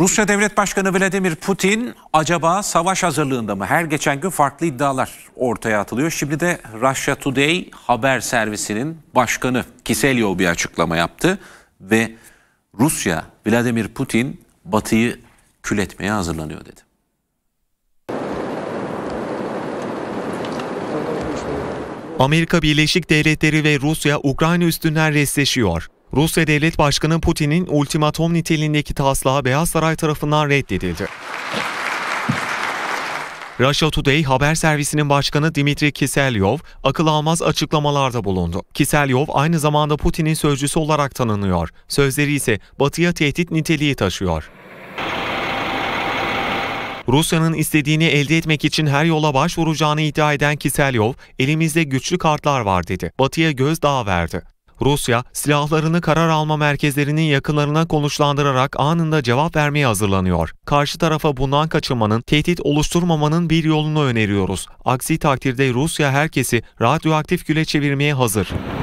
Rusya Devlet Başkanı Vladimir Putin acaba savaş hazırlığında mı? Her geçen gün farklı iddialar ortaya atılıyor. Şimdi de Russia Today haber servisinin başkanı Kiselyov bir açıklama yaptı ve Rusya Vladimir Putin Batı'yı kületmeye hazırlanıyor dedi. Amerika Birleşik Devletleri ve Rusya Ukrayna üstünden resleşiyor. Rusya Devlet Başkanı Putin'in ultimatom niteliğindeki taslağı Beyaz Saray tarafından reddedildi. Russia Today haber servisinin başkanı Dimitri Kiselyov akıl almaz açıklamalarda bulundu. Kiselyov aynı zamanda Putin'in sözcüsü olarak tanınıyor. Sözleri ise batıya tehdit niteliği taşıyor. Rusya'nın istediğini elde etmek için her yola başvuracağını iddia eden Kiselyov, elimizde güçlü kartlar var dedi. Batı'ya göz daha verdi. Rusya, silahlarını karar alma merkezlerinin yakınlarına konuşlandırarak anında cevap vermeye hazırlanıyor. Karşı tarafa bundan kaçınmanın, tehdit oluşturmamanın bir yolunu öneriyoruz. Aksi takdirde Rusya herkesi radyoaktif güle çevirmeye hazır.